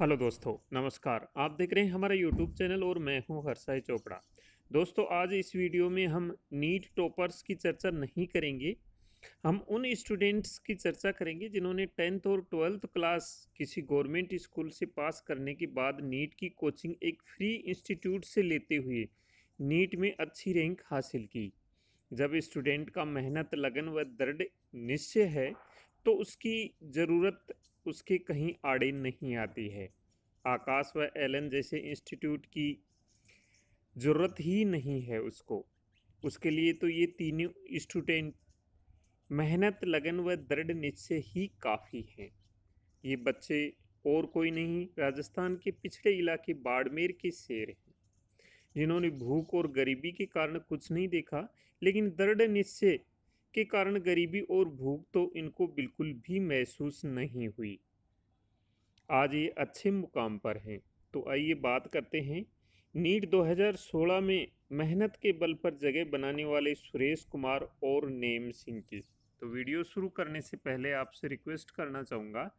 hello दोस्तों नमस्कार आप देख रहे हैं हमारा यूट्यूब चैनल और मैं हूं हर्षाई चोपड़ा दोस्तों आज इस वीडियो में हम नीट टॉपर्स की चर्चा नहीं करेंगे हम उन स्टूडेंट्स की चर्चा करेंगे जिन्होंने टेंथ और ट्वेल्थ क्लास किसी गवर्नमेंट स्कूल से पास करने के बाद नीट की कोचिंग एक फ्री इंस्टीट्यूट से लेते हुए नीट में अच्छी रैंक हासिल की जब स्टूडेंट का मेहनत लगन व दृढ़ निश्चय है तो उसकी ज़रूरत उसके कहीं आड़े नहीं आती है आकाश व एलन जैसे इंस्टीट्यूट की ज़रूरत ही नहीं है उसको उसके लिए तो ये तीनों स्टूडेंट मेहनत लगन व दृढ़ निश्चय ही काफ़ी हैं ये बच्चे और कोई नहीं राजस्थान के पिछड़े इलाके बाड़मेर के शेर हैं जिन्होंने भूख और गरीबी के कारण कुछ नहीं देखा लेकिन दृढ़ निश्चय के कारण गरीबी और भूख तो इनको बिल्कुल भी महसूस नहीं हुई आज ये अच्छे मुकाम पर हैं तो आइए बात करते हैं नीट 2016 में मेहनत के बल पर जगह बनाने वाले सुरेश कुमार और नेम सिंह की तो वीडियो शुरू करने से पहले आपसे रिक्वेस्ट करना चाहूँगा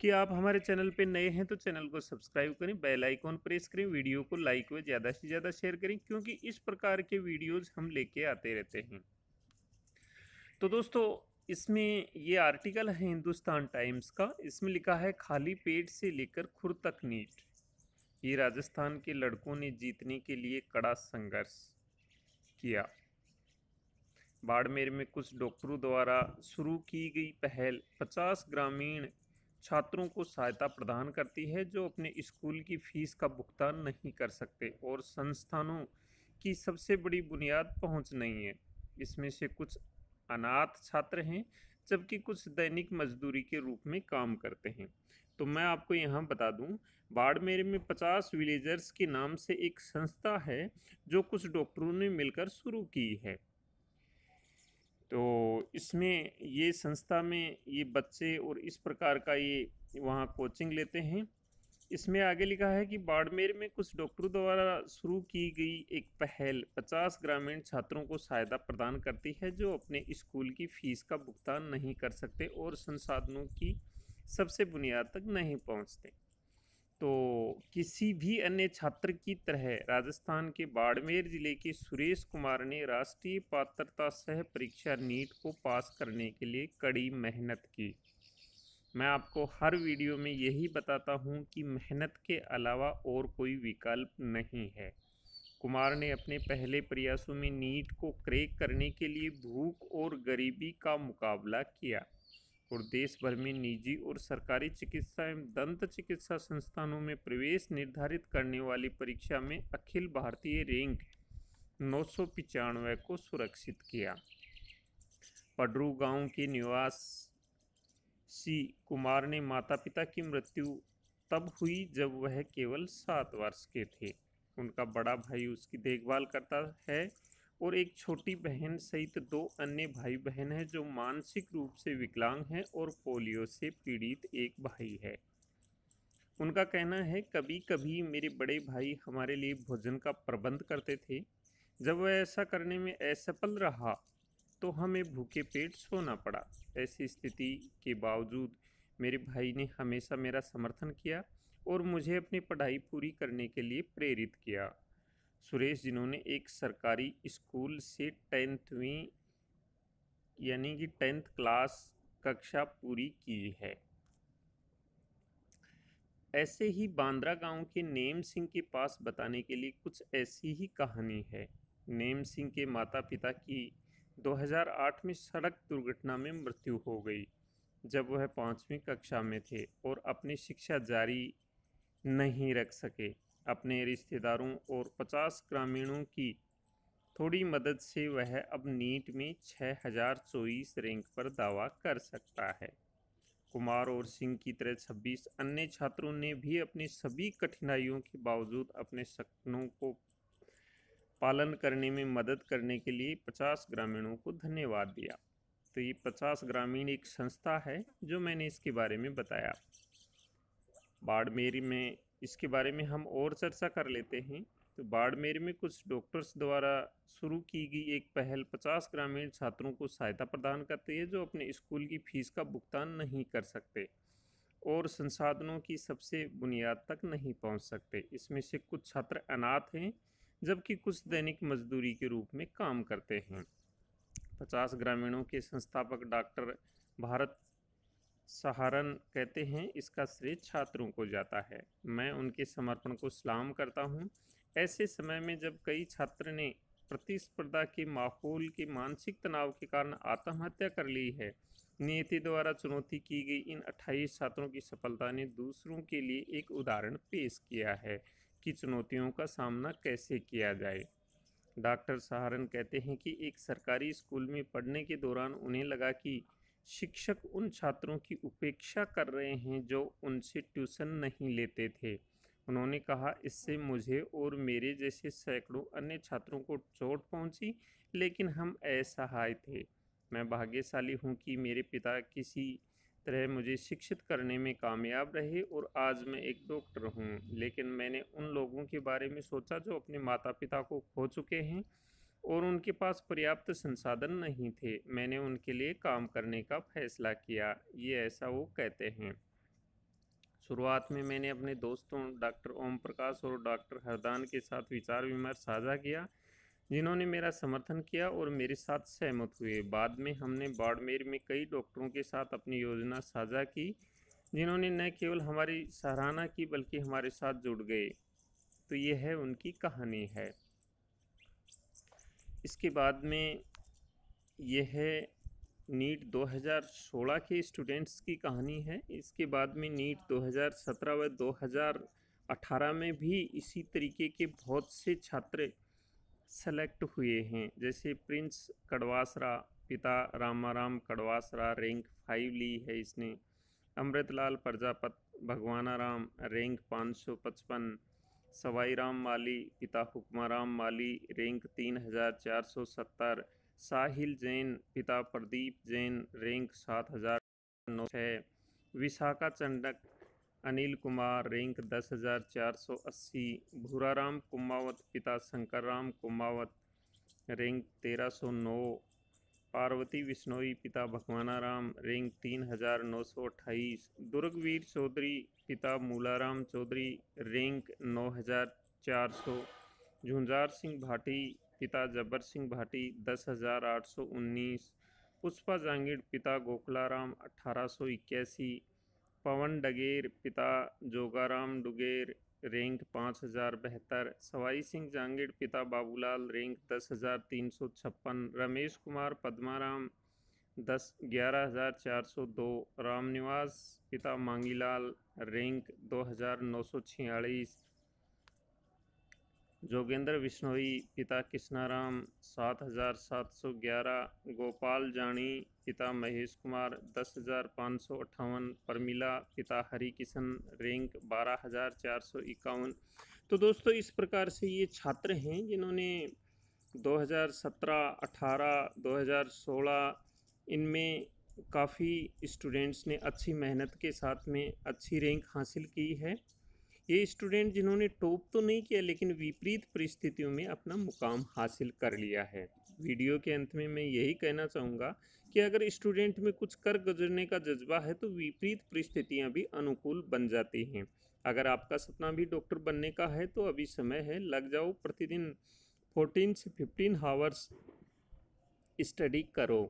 कि आप हमारे चैनल पर नए हैं तो चैनल को सब्सक्राइब करें बेल आइकॉन प्रेस करें वीडियो को लाइक व ज़्यादा से ज़्यादा शेयर करें क्योंकि इस प्रकार के वीडियोज़ हम लेके आते रहते हैं तो दोस्तों इसमें ये आर्टिकल है हिंदुस्तान टाइम्स का इसमें लिखा है खाली पेट से लेकर खुर तक नीट ये राजस्थान के लड़कों ने जीतने के लिए कड़ा संघर्ष किया बाड़मेर में कुछ डॉक्टरों द्वारा शुरू की गई पहल 50 ग्रामीण छात्रों को सहायता प्रदान करती है जो अपने स्कूल की फीस का भुगतान नहीं कर सकते और संस्थानों की सबसे बड़ी बुनियाद पहुंच नहीं है इसमें से कुछ अनाथ छात्र हैं जबकि कुछ दैनिक मजदूरी के रूप में काम करते हैं तो मैं आपको यहाँ बता दूँ बाड़मेर में पचास विलेजर्स के नाम से एक संस्था है जो कुछ डॉक्टरों ने मिलकर शुरू की है तो इसमें ये संस्था में ये बच्चे और इस प्रकार का ये वहाँ कोचिंग लेते हैं इसमें आगे लिखा है कि बाड़मेर में कुछ डॉक्टरों द्वारा शुरू की गई एक पहल 50 ग्रामीण छात्रों को सहायता प्रदान करती है जो अपने स्कूल की फीस का भुगतान नहीं कर सकते और संसाधनों की सबसे बुनियाद तक नहीं पहुंचते तो किसी भी अन्य छात्र की तरह राजस्थान के बाड़मेर जिले के सुरेश कुमार ने राष्ट्रीय पात्रता सह परीक्षा नीट को पास करने के लिए कड़ी मेहनत की मैं आपको हर वीडियो में यही बताता हूँ कि मेहनत के अलावा और कोई विकल्प नहीं है कुमार ने अपने पहले प्रयासों में नीट को क्रेक करने के लिए भूख और गरीबी का मुकाबला किया और देश भर में निजी और सरकारी चिकित्सा एवं दंत चिकित्सा संस्थानों में प्रवेश निर्धारित करने वाली परीक्षा में अखिल भारतीय रैंक नौ को सुरक्षित किया पडरू गांव के निवास सी कुमार ने माता पिता की मृत्यु तब हुई जब वह केवल सात वर्ष के थे उनका बड़ा भाई उसकी देखभाल करता है और एक छोटी बहन सहित दो अन्य भाई बहन हैं जो मानसिक रूप से विकलांग हैं और पोलियो से पीड़ित एक भाई है उनका कहना है कभी कभी मेरे बड़े भाई हमारे लिए भोजन का प्रबंध करते थे जब वह ऐसा करने में असफल रहा तो हमें भूखे पेट सोना पड़ा ऐसी स्थिति के बावजूद मेरे भाई ने हमेशा मेरा समर्थन किया और मुझे अपनी पढ़ाई पूरी करने के लिए प्रेरित किया सुरेश जिन्होंने एक सरकारी स्कूल से टेंथवीं यानी कि टेंथ क्लास कक्षा पूरी की है ऐसे ही बांद्रा गांव के नेम सिंह के पास बताने के लिए कुछ ऐसी ही कहानी है नेम सिंह के माता पिता की 2008 में सड़क दुर्घटना में मृत्यु हो गई जब वह पाँचवीं कक्षा में थे और अपनी शिक्षा जारी नहीं रख सके अपने रिश्तेदारों और 50 ग्रामीणों की थोड़ी मदद से वह अब नीट में छः हजार चौबीस रैंक पर दावा कर सकता है कुमार और सिंह की तरह 26 अन्य छात्रों ने भी अपनी सभी कठिनाइयों के बावजूद अपने सपनों को पालन करने में मदद करने के लिए पचास ग्रामीणों को धन्यवाद दिया तो ये पचास ग्रामीण एक संस्था है जो मैंने इसके बारे में बताया बाड़मेर में इसके बारे में हम और चर्चा कर लेते हैं तो बाड़मेर में कुछ डॉक्टर्स द्वारा शुरू की गई एक पहल 50 ग्रामीण छात्रों को सहायता प्रदान करती है जो अपने स्कूल की फीस का भुगतान नहीं कर सकते और संसाधनों की सबसे बुनियाद तक नहीं पहुंच सकते इसमें से कुछ छात्र अनाथ हैं जबकि कुछ दैनिक मजदूरी के रूप में काम करते हैं पचास ग्रामीणों के संस्थापक डॉक्टर भारत सहारन कहते हैं इसका श्रेय छात्रों को जाता है मैं उनके समर्पण को सलाम करता हूँ ऐसे समय में जब कई छात्र ने प्रतिस्पर्धा के माहौल के मानसिक तनाव के कारण आत्महत्या कर ली है नियति द्वारा चुनौती की गई इन 28 छात्रों की सफलता ने दूसरों के लिए एक उदाहरण पेश किया है की चुनौतियों का सामना कैसे किया जाए डॉक्टर सहारन कहते हैं कि एक सरकारी स्कूल में पढ़ने के दौरान उन्हें लगा कि शिक्षक उन छात्रों की उपेक्षा कर रहे हैं जो उनसे ट्यूशन नहीं लेते थे उन्होंने कहा इससे मुझे और मेरे जैसे सैकड़ों अन्य छात्रों को चोट पहुंची, लेकिन हम असहाय थे मैं भाग्यशाली हूं कि मेरे पिता किसी तरह मुझे शिक्षित करने में कामयाब रहे और आज मैं एक डॉक्टर हूँ लेकिन मैंने उन लोगों के बारे में सोचा जो अपने माता पिता को खो चुके हैं और उनके पास पर्याप्त संसाधन नहीं थे मैंने उनके लिए काम करने का फैसला किया ये ऐसा वो कहते हैं शुरुआत में मैंने अपने दोस्तों डॉक्टर ओम प्रकाश और डॉक्टर हरदान के साथ विचार विमर्श साझा किया जिन्होंने मेरा समर्थन किया और मेरे साथ सहमत हुए बाद में हमने बाड़मेर में कई डॉक्टरों के साथ अपनी योजना साझा की जिन्होंने न केवल हमारी सराहना की बल्कि हमारे साथ जुड़ गए तो यह है उनकी कहानी है इसके बाद में यह है नीट 2016 के स्टूडेंट्स की कहानी है इसके बाद में नीट 2017 व 2018 में भी इसी तरीके के बहुत से छात्र सेलेक्ट हुए हैं जैसे प्रिंस कड़वासरा पिता रामाराम कड़वासरा रैंक फाइव ली है इसने अमृतलाल प्रजापत भगवाना राम रैंक पाँच सौ पचपन सवाई राम माली पिता हुक्माराम माली रैंक तीन हज़ार चार सौ सत्तर साहिल जैन पिता प्रदीप जैन रैंक सात हज़ार नौ छः विशाखा चंडक अनिल कुमार रिंक दस हज़ार चार सौ अस्सी भूरा राम कुमावत पिता शंकर राम कुमावत रिंक तेरह सौ नौ पार्वती बिश्नोई पिता भगवाना राम रिंक तीन हज़ार नौ सौ अट्ठाईस दुर्गवीर चौधरी पिता मूलाराम चौधरी रिंक नौ हज़ार चार सौ झुंझार सिंह भाटी पिता जबर सिंह भाटी दस हज़ार आठ सौ उन्नीस पुष्पा जांगिड़ पिता गोखला राम अठारह सौ इक्यासी पवन डगेर पिता जोगाराम डुगेर रैंक पाँच हज़ार बहत्तर सवाई सिंह जांगिड़ पिता बाबूलाल रैंक दस हज़ार तीन सौ छप्पन रमेश कुमार पद्माराम दस ग्यारह हज़ार चार सौ दो रामनिवास पिता मांगीलाल रैंक दो हज़ार नौ सौ छियालीस जोगेंद्र बिश्नोई पिता कृष्णाराम सात हज़ार सात सौ ग्यारह गोपाल जानी पिता महेश कुमार दस हज़ार पाँच सौ अट्ठावन परमिला पिता हरी किशन रैंक बारह हज़ार चार सौ इक्यावन तो दोस्तों इस प्रकार से ये छात्र हैं जिन्होंने 2017, 18, 2016 इनमें काफ़ी स्टूडेंट्स ने अच्छी मेहनत के साथ में अच्छी रैंक हासिल की है ये स्टूडेंट जिन्होंने टॉप तो नहीं किया लेकिन विपरीत परिस्थितियों में अपना मुकाम हासिल कर लिया है वीडियो के अंत में मैं यही कहना चाहूँगा कि अगर स्टूडेंट में कुछ कर गुजरने का जज्बा है तो विपरीत परिस्थितियाँ भी अनुकूल बन जाती हैं अगर आपका सपना भी डॉक्टर बनने का है तो अभी समय है लग जाओ प्रतिदिन फोर्टीन से फिफ्टीन हावर्स स्टडी करो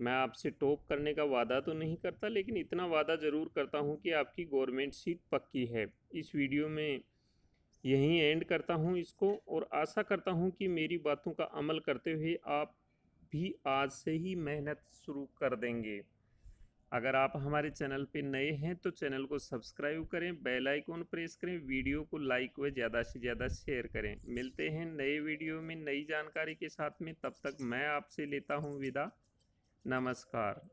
मैं आपसे टॉप करने का वादा तो नहीं करता लेकिन इतना वादा ज़रूर करता हूँ कि आपकी गवर्नमेंट सीट पक्की है इस वीडियो में यहीं एंड करता हूँ इसको और आशा करता हूँ कि मेरी बातों का अमल करते हुए आप भी आज से ही मेहनत शुरू कर देंगे अगर आप हमारे चैनल पर नए हैं तो चैनल को सब्सक्राइब करें बेल प्रेस करें वीडियो को लाइक व ज़्यादा से ज़्यादा शेयर करें मिलते हैं नए वीडियो में नई जानकारी के साथ में तब तक मैं आपसे लेता हूँ विदा नमस्कार